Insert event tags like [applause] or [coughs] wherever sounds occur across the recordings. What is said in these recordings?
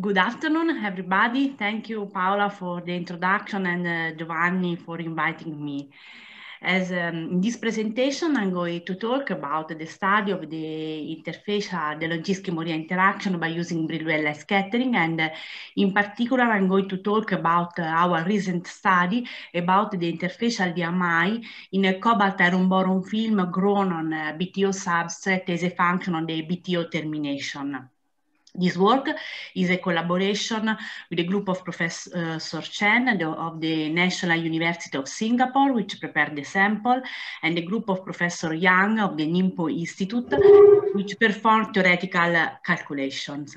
Good afternoon, everybody. Thank you, Paola, for the introduction and uh, Giovanni for inviting me. As um, in this presentation, I'm going to talk about the study of the interfacial, the Logisch-Moria interaction by using Brillouella scattering. And uh, in particular, I'm going to talk about uh, our recent study about the interfacial DMI in a cobalt iron boron film grown on uh, BTO substrate as a function of the BTO termination. This work is a collaboration with a group of Professor uh, Chen the, of the National University of Singapore, which prepared the sample, and a group of Professor Yang of the NIMPO Institute, which performed theoretical calculations.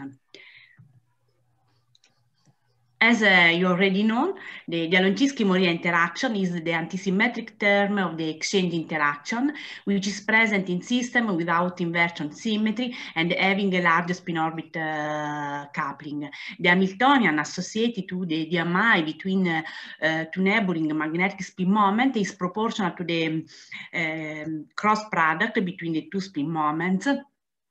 As uh, you already know, the, the alonchi interaction is the antisymmetric term of the exchange interaction, which is present in system without inversion symmetry and having a large spin-orbit uh, coupling. The Hamiltonian associated to the DMI between uh, uh, two neighboring magnetic spin moment is proportional to the um, cross product between the two spin moments.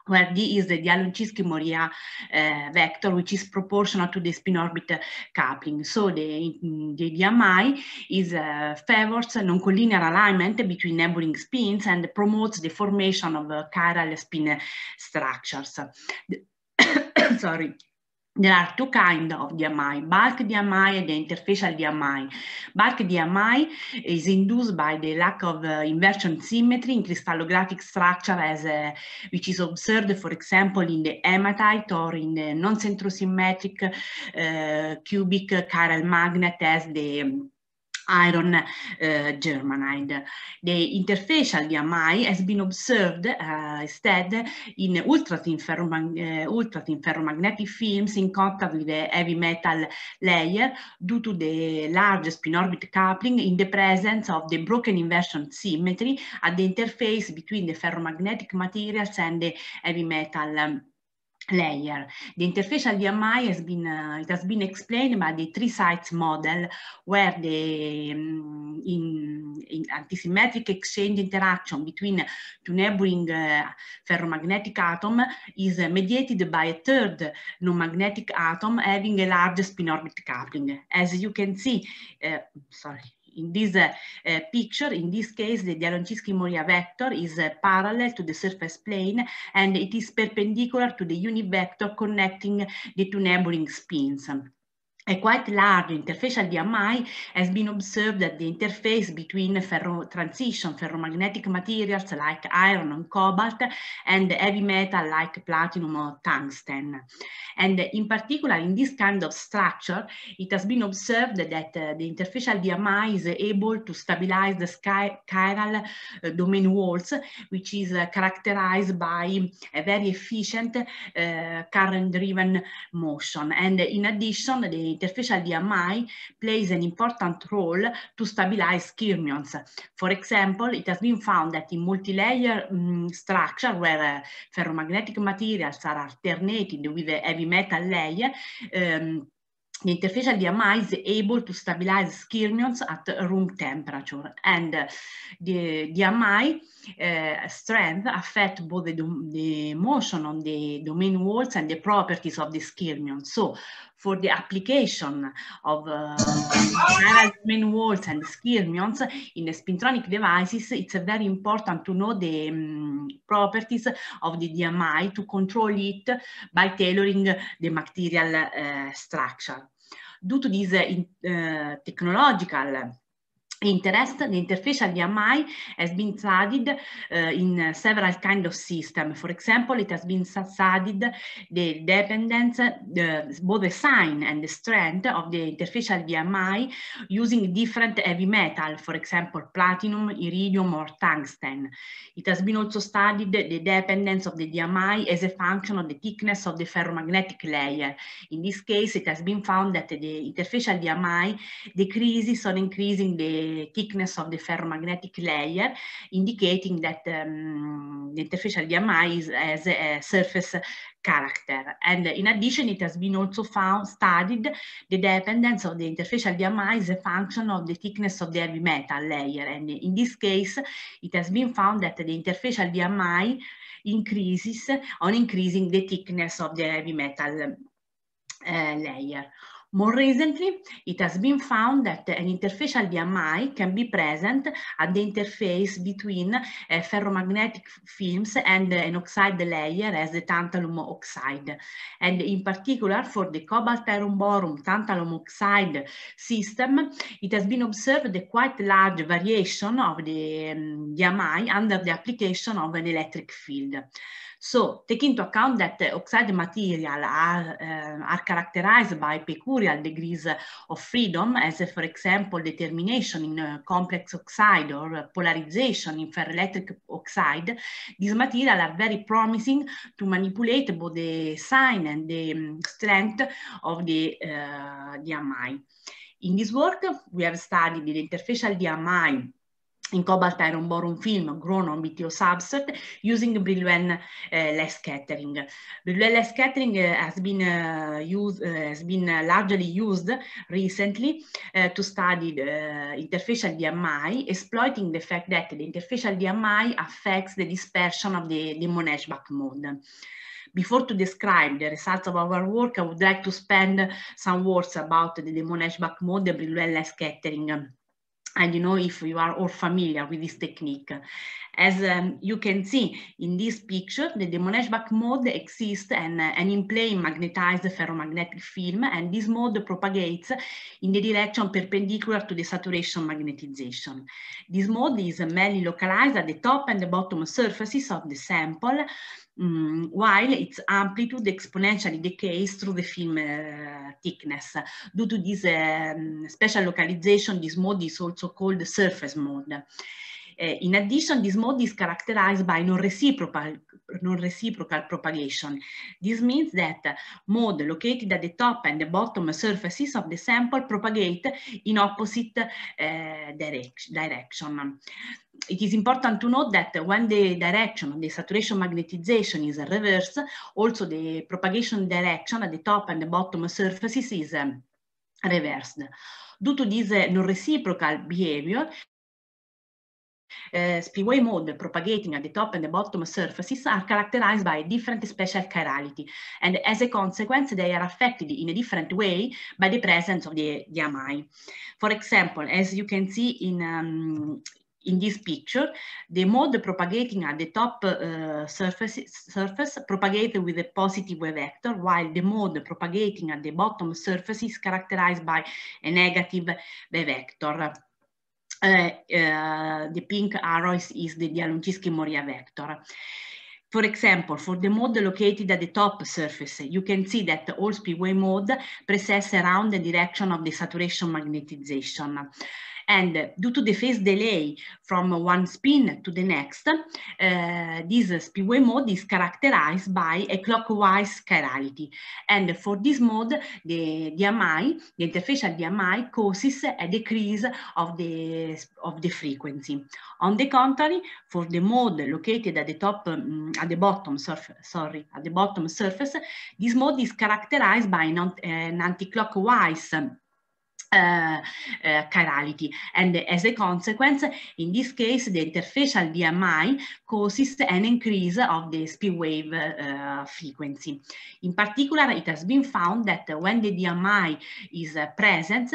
where d is the Dialogitsky-Moria uh, vector, which is proportional to the spin orbit coupling. So the, mm, the DMI is uh, favors non-collinear alignment between neighboring spins and promotes the formation of eh, chiral spin structures. [coughs] Sorry. There are two kinds of DMI, bulk DMI and the interfacial DMI. Bulk DMI is induced by the lack of uh, inversion symmetry in crystallographic structure as uh, which is observed, for example, in the hematite or in the non-centrosymmetric uh, cubic chiral magnet as the um, iron uh, germanide. The interfacial DMI has been observed uh, instead in ultra-thin ferromag uh, ultra ferromagnetic eh, films in contact with the heavy metal layer due to the large spin-orbit coupling in the presence of the broken inversion symmetry at the interface between the ferromagnetic materials and the heavy metal um, layer. The interfacial VMI has been, uh, it has been explained by the three sites model where the um, in, in antisymmetric exchange interaction between two neighboring uh, ferromagnetic atom is uh, mediated by a third non-magnetic atom having a large spin orbit coupling. As you can see, uh, sorry, in this eh, eh, picture, in this case, the Dialonchinsky-Moria vector is eh, parallel to the surface plane and it is perpendicular to the univector connecting the two neighboring spins a quite large interfacial DMI has been observed at the interface between ferro transition ferromagnetic materials like iron and cobalt and heavy metal like platinum or tungsten. And in particular, in this kind of structure, it has been observed that uh, the interfacial DMI is able to stabilize the sky chiral uh, domain walls, which is uh, characterized by a very efficient uh, current-driven motion. And in addition, the interfacial DMI plays an important role to stabilize kirmions. For example, it has been found that in multi-layer um, structure where uh, ferromagnetic materials are alternated with a heavy metal layer, um, The interfacial DMI is able to stabilize skirmions at room temperature and uh, the DMI uh, eh, strength affects both the, the motion on the domain walls and the properties of the skirmions. So for the application of uh, walls and skirmions in spintronic devices, it's very important to know the um, properties of the DMI to control it by tailoring the material uh, structure. Due to this uh, in, uh, technological interest, the interfacial VMI has been studied uh, in several kind of system. For example, it has been studied the dependence, uh, the, both the sign and the strength of the interfacial VMI using different heavy metal, for example, platinum, iridium, or tungsten. It has been also studied the dependence of the VMI as a function of the thickness of the ferromagnetic layer. In this case, it has been found that the interfacial VMI decreases or increasing the thickness of the ferromagnetic layer, indicating that um, the interfacial DMI is, has a surface character. And in addition, it has been also found, studied the dependence of the interfacial DMI is a function of the thickness of the heavy metal layer. And in this case, it has been found that the interfacial DMI increases on increasing the thickness of the heavy metal uh, layer. More recently, it has been found that an interfacial BMI can be present at the interface between uh, ferromagnetic films and uh, an oxide layer as the tantalum oxide. And in particular, for the cobalt iron boron tantalum oxide system, it has been observed a quite large variation of the um, mm, BMI under the application of an electric field. So taking into account that the eh, oxide material are, uh, are characterized by peculiar degrees of freedom, as uh, for example determination in uh, complex oxide or uh, polarization in ferroelectric oxide, these materials are very promising to manipulate both the sign and the um, strength of the, uh, the amide. In this work, we have studied the interfacial DMI in cobalt iron boron film grown on BTO Subset using Briluen uh, less scattering. Briluen less scattering eh, has been uh, eh, used uh, eh, has been largely used recently to study the interfacial DMI, exploiting the fact that the interfacial DMI affects the dispersion of the Monash back mode. Before to describe the results of our work, I would like to spend some words about the Limon back mode, the less scattering. and you know if you are all familiar with this technique. As um, you can see in this picture, the Demoneschbach mode exists and, uh, and in play magnetized ferromagnetic film, and this mode propagates in the direction perpendicular to the saturation magnetization. This mode is mainly localized at the top and the bottom surfaces of the sample, um, while its amplitude exponentially decays through the film uh, thickness. Due to this um, special localization, this mode is also called surface mode. Uh, in addition, this mode is characterized by non-reciprocal non propagation. This means that mode located at the top and the bottom surfaces of the sample propagate in opposite uh, eh, direct direction. It is important to note that when the direction of the saturation magnetization is reversed, also the propagation direction at the top and the bottom surfaces is um, reversed. Due to this non-reciprocal behavior, Uh, eh, speedway mode propagating at the top and the bottom surfaces are characterized by different special chirality, and as a consequence, they are affected in a different way by the presence of the, the For example, as you can see in, um, in this picture, the mode propagating at the top uh, surface, surface propagated with a positive wave vector, while the mode propagating at the bottom surface is characterized by a negative wave vector. Eh, eh, the pink arrows is the Dialogiski-Moria vector. For example, for the mode located at the top surface, you can see that all speedway mode presses around the direction of the saturation magnetization. And due to the phase delay from one spin to the next, uh, this speedway mode is characterized by a clockwise chirality. And for this mode, the DMI, the interfacial DMI, causes a decrease of the, of the frequency. On the contrary, for the mode located at the top, um, at the bottom surface, sorry, at the bottom surface, this mode is characterized by an, an anti-clockwise uh, eh, eh, chirality. And as a consequence, in this case, the interfacial BMI causes an increase of the SP wave uh, frequency. In particular, it has been found that when the BMI is present,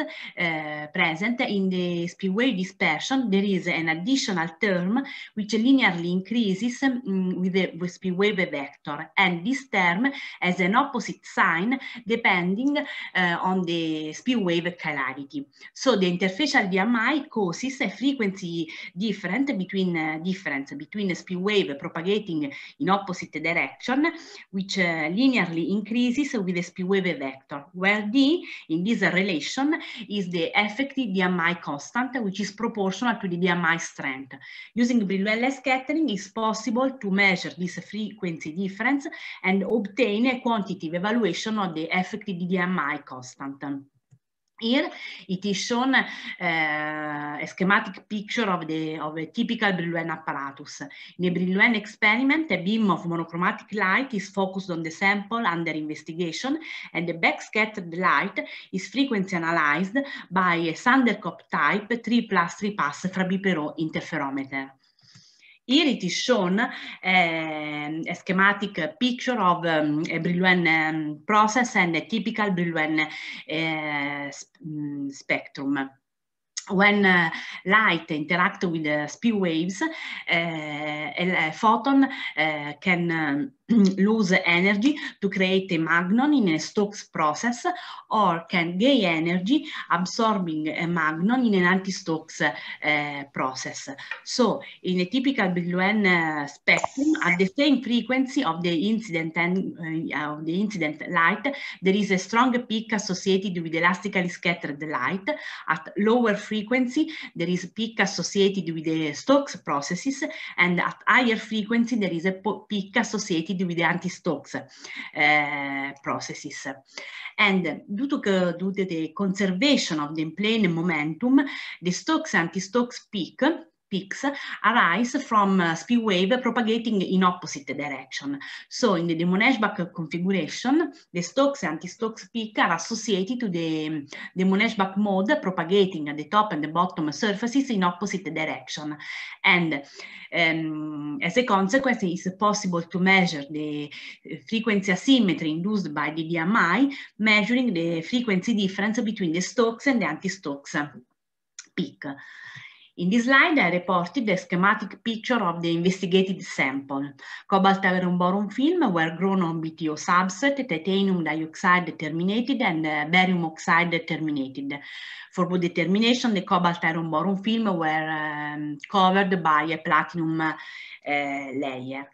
present in the SP wave dispersion, there is an additional term which linearly increases um, with the SP wave vector. And this term has an opposite sign depending on the SP wave chirality polarity. So the interfacial VMI causes a frequency eh, difference between uh, difference between speed wave propagating in opposite direction, which uh, linearly increases with the speed wave vector, where d in this relation is the effective VMI constant, which is proportional to the VMI strength. Using Brillouin scattering, it's possible to measure this frequency difference and obtain a quantitative evaluation of the effective DMI constant. Here it is shown uh, a schematic picture of, the, of a typical Brillouin apparatus. In a Brillouin experiment, a beam of monochromatic light is focused on the sample under investigation and the backscattered light is frequency analyzed by a Sanderkopf type 3 plus 3 pass Frabipero interferometer. Irity Shown eh, a schematic picture of um, a Brillouin um, process and a typical Brillouin uh, sp mm, spectrum. when uh, light interacts with uh, eh, speed waves, uh, a, a photon uh, can um, [clears throat] lose energy to create a magnon in a Stokes process or can gain energy absorbing a magnon in an anti-Stokes uh, process. So in a typical big uh, spectrum at the same frequency of the incident and uh, of the incident light there is a strong peak associated with elastically scattered light. At lower frequency there is a peak associated with the Stokes processes and at higher frequency there is a peak associated active with anti-stocks uh, eh, processes. And due to, due to the conservation of the in plane momentum, the stocks anti-stocks peak peaks arise from uh, speed wave propagating in opposite direction. So in the Demoneschbach configuration, the Stokes and anti-Stokes peak are associated to the Demoneschbach mode propagating at the top and the bottom surfaces in opposite direction. And um, as a consequence, it's possible to measure the uh, frequency asymmetry induced by the DMI, measuring the frequency difference between the Stokes and the anti-Stokes peak. In this slide, I reported the schematic picture of the investigated sample. Cobalt iron boron film were grown on BTO subset, titanium dioxide determinated, and uh, barium oxide determinated. For both determination, the cobalt iron boron film were um, covered by a platinum uh, layer.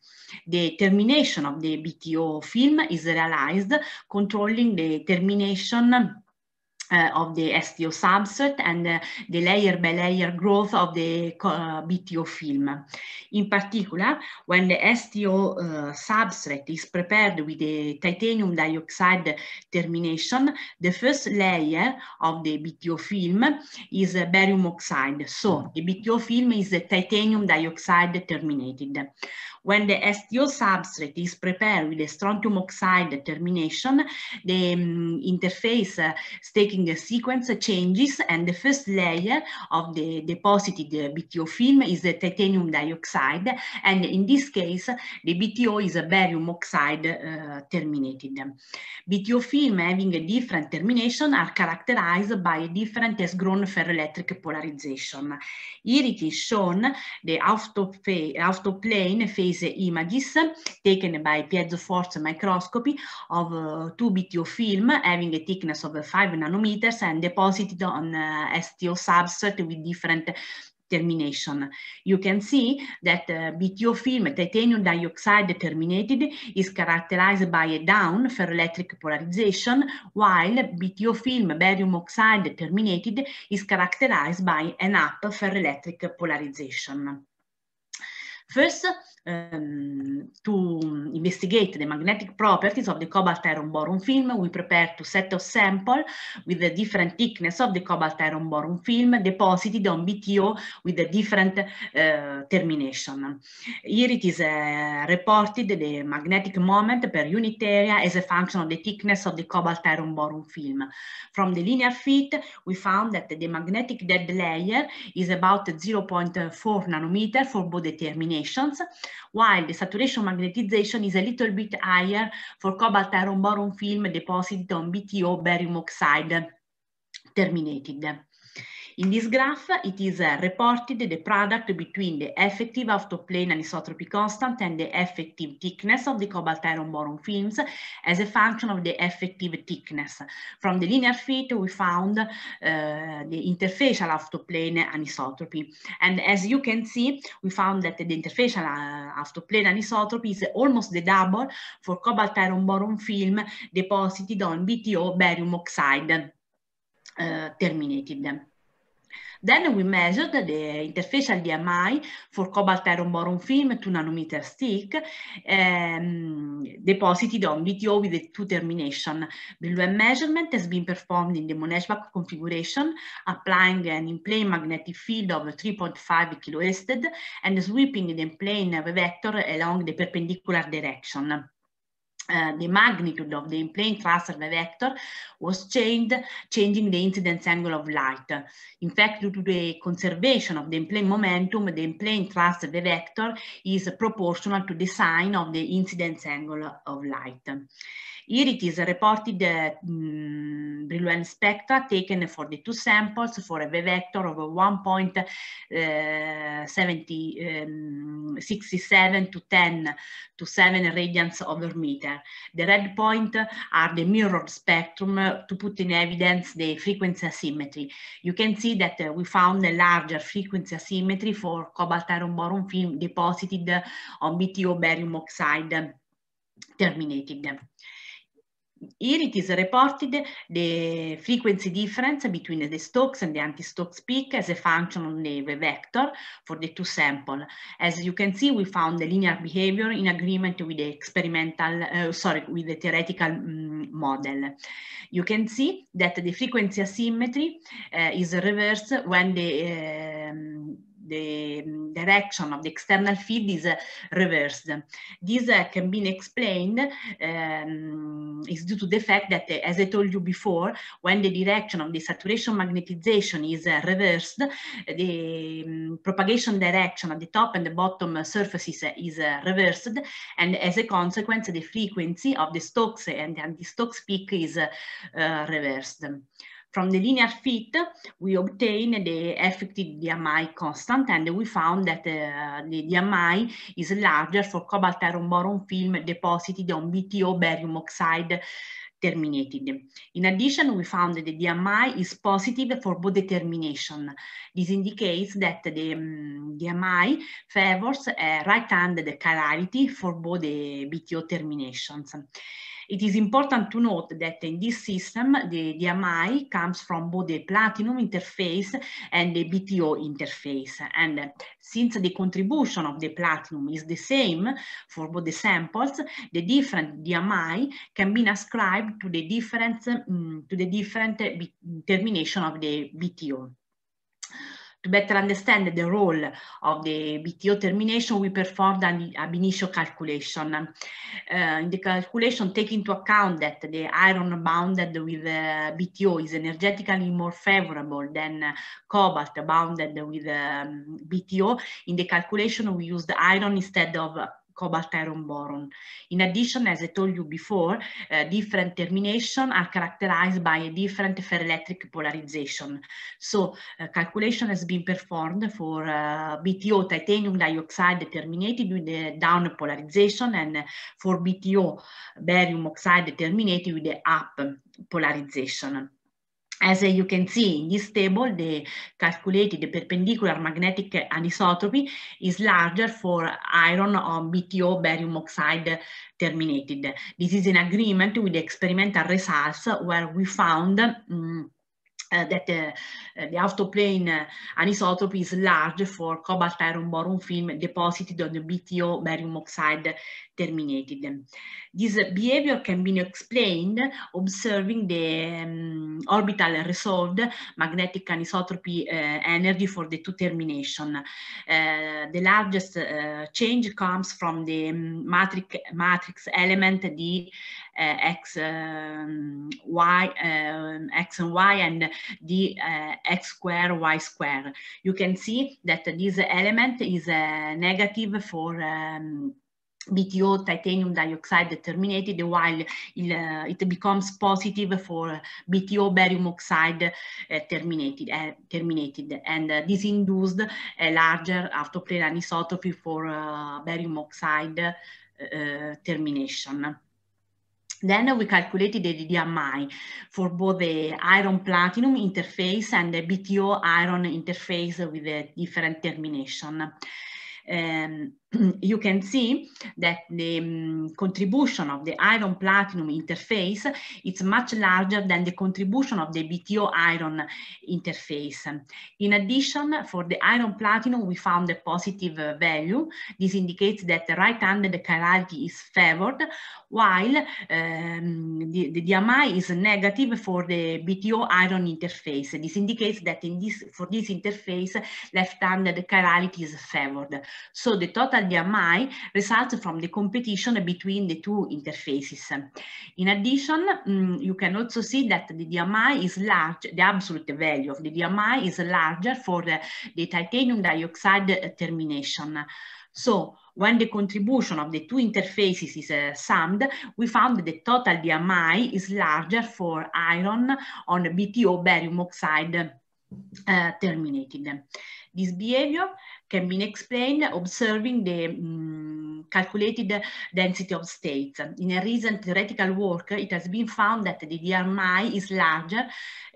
The termination of the BTO film is realized controlling the termination uh, of the STO subset and uh, the layer by layer growth of the uh, BTO film. In particular, when the STO uh, substrate is prepared with the titanium dioxide termination, the first layer of the BTO film is barium oxide. So the BTO film is titanium dioxide terminated. When the STO substrate is prepared with a strontium oxide determination, the um, interface uh, staking a sequence changes and the first layer of the deposited uh, BTO film is the titanium dioxide and in this case the BTO is a barium oxide uh, terminated. BTO film having a different termination are characterized by a different S-grown ferroelectric polarization. Here it is shown the autoplane phase phase images taken by piezoforce microscopy of uh, two BTO film having a thickness of 5 nanometers and deposited on uh, STO substrate with different termination. You can see that uh, BTO film titanium dioxide terminated is characterized by a down ferroelectric polarization, while BTO film barium oxide terminated is characterized by an up ferroelectric polarization. First, um, to investigate the magnetic properties of the cobalt iron boron film, we prepare two set of sample with the different thickness of the cobalt iron boron film deposited on BTO with a different uh, termination. Here it is uh, reported the magnetic moment per unit area as a function of the thickness of the cobalt iron boron film. From the linear fit, we found that the magnetic dead layer is about 0.4 nanometer for both the determination while the saturation magnetization is a little bit higher for cobalt iron boron film deposited on BTO barium oxide terminated. In this graph, it is uh, reported the product between the effective autoplane anisotropy constant and the effective thickness of the cobalt iron boron films as a function of the effective thickness. From the linear fit, we found uh, the interfacial autoplane anisotropy. And as you can see, we found that the interfacial uh, autoplane anisotropy is almost the double for cobalt iron boron film deposited on BTO barium oxide uh, terminated. Then we measured the interfacial DMI for cobalt iron boron film, 2 nanometer stick, um, ehm, deposited on VTO with the two termination. Below measurement has been performed in the Moneshbach configuration, applying an in-plane magnetic field of 3.5 kiloested and sweeping the in-plane vector along the perpendicular direction. Eh, the magnitude of the plane thrust of the vector was changed, changing the incidence angle of light. In fact, due to the conservation of the plane momentum, the plane thrust of the vector is proportional to the sine of the incidence angle of light. Here it is reported the um, mm, Brillouin spectra taken for the two samples for a vector of 1.67 eh, ehm, um, to 10 to 7 radians over meter. The red point are the mirrored spectrum to put in evidence the frequency asymmetry. You can see that uh, we found a larger frequency asymmetry for cobalt iron boron film deposited on BTO barium oxide terminated here it is reported the frequency difference between the Stokes and the anti-Stokes peak as a function of the vector for the two samples. As you can see, we found the linear behavior in agreement with the experimental, uh, sorry, with the theoretical um, model. You can see that the frequency asymmetry uh, is reversed when the um, the um, direction of the external field is uh, reversed. This uh, can be explained um, is due to the fact that, uh, as I told you before, when the direction of the saturation magnetization is reversed, the um, propagation direction at the top and the bottom surfaces is reversed, and as a consequence, the frequency of the Stokes and the anti-Stokes peak is reversed. From the linear fit, we obtained the effective DMI constant and we found that uh, the DMI is larger for cobalt iron boron film deposited on BTO barium oxide terminated. In addition, we found that the DMI is positive for both determination. This indicates that the um, DMI favors uh, right-handed chirality for both the BTO terminations. It is important to note that in this system, the DMI comes from both the Platinum interface and the BTO interface. And since the contribution of the Platinum is the same for both the samples, the different DMI can be ascribed to the different, um, to the different uh, termination of the BTO. To better understand the role of the BTO termination, we performed an ab initio calculation. Uh, in the calculation, take into account that the iron bounded with uh, BTO is energetically more favorable than uh, cobalt bounded with um, BTO. In the calculation, we used iron instead of cobalt iron boron. In addition, as I told you before, uh, different terminations are characterized by a different ferroelectric polarization. So uh, calculation has been performed for uh, BTO titanium dioxide terminated with the down polarization and for BTO barium oxide terminated with the up polarization. As you can see in this table, the calculated perpendicular magnetic anisotropy is larger for iron or BTO barium oxide terminated. This is in agreement with the experimental results where we found um, uh, that uh, the autoplane uh, anisotropy is large for cobalt iron boron film deposited on the BTO barium oxide terminated. This behavior can be explained observing the um, orbital resolved magnetic anisotropy energy for the two termination. the largest change comes from the mm, matrix, matrix element, the Eh, x, um, and y and the eh, x square, y square. You can see that this element is eh, negative for um, ehm, BTO titanium dioxide determinated while it, uh, it, becomes positive for BTO barium oxide uh, terminated, uh, terminated and this induced a larger autoplane anisotropy for barium oxide termination. Then we calculated the DDMI for both the iron platinum interface and the BTO iron interface with a different termination. Um, [clears throat] you can see that the um, contribution of the iron platinum interface is much larger than the contribution of the BTO iron interface. In addition, for the iron platinum, we found a positive uh, value. This indicates that the right-handed chirality is favored, while um, the, the DMI is negative for the BTO iron interface. This indicates that in this, for this interface, left-handed chirality is favored. So the total total BMI results from the competition between the two interfaces. In addition, um, you can also see that the DMI is large, the absolute value of the DMI is larger for the, the titanium dioxide termination. So when the contribution of the two interfaces is uh, summed, we found that the total DMI is larger for iron on BTO barium oxide uh, terminated. this behavior can be explained observing the, mm, calculated density of states. In a recent theoretical work, it has been found that the DMI is larger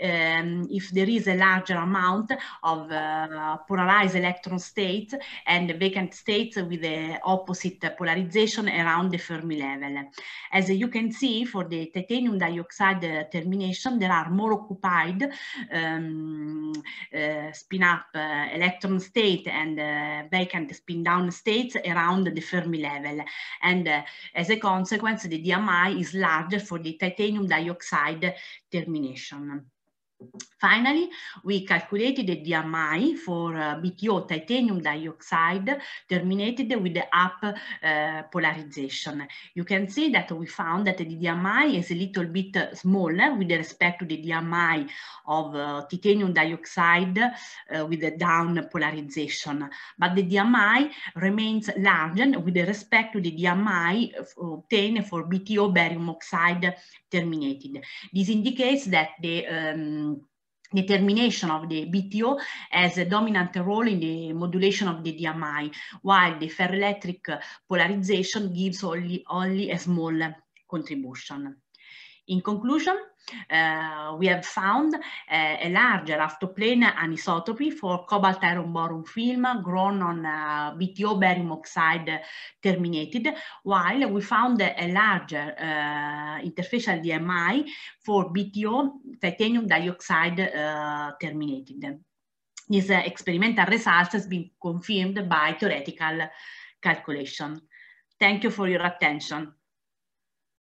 um, if there is a larger amount of uh, polarized electron states and vacant states with the opposite polarization around the Fermi level. As you can see, for the titanium dioxide uh, termination, there are more occupied um, uh, spin-up uh, electron state and uh, vacant spin-down states around the Fermi level level. And uh, as a consequence, the DMI is larger for the titanium dioxide termination. Finally, we calculated the DMI for uh, BTO titanium dioxide terminated with the up uh, polarization. You can see that we found that the DMI is a little bit smaller with respect to the DMI of uh, titanium dioxide uh, with the down polarization, but the DMI remains larger with respect to the DMI obtained for BTO barium oxide terminated. This indicates that the um, determination of the BTO as a dominant role in the modulation of the DMI, while the ferroelectric polarization gives only, only a small contribution. In conclusion, uh, we have found uh, a larger raftoplane anisotropy for cobalt iron boron film grown on uh, BTO barium oxide terminated, while we found a larger uh, interfacial DMI for BTO titanium dioxide uh, terminated. These uh, experimental results has been confirmed by theoretical calculation. Thank you for your attention.